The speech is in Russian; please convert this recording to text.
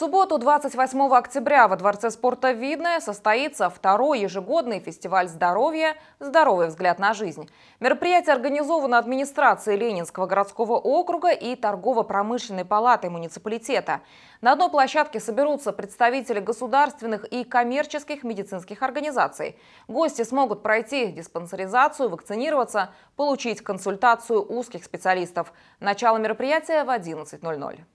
субботу, 28 октября, во Дворце спорта «Видное» состоится второй ежегодный фестиваль здоровья «Здоровый взгляд на жизнь». Мероприятие организовано администрацией Ленинского городского округа и торгово-промышленной палатой муниципалитета. На одной площадке соберутся представители государственных и коммерческих медицинских организаций. Гости смогут пройти диспансеризацию, вакцинироваться, получить консультацию узких специалистов. Начало мероприятия в 11.00.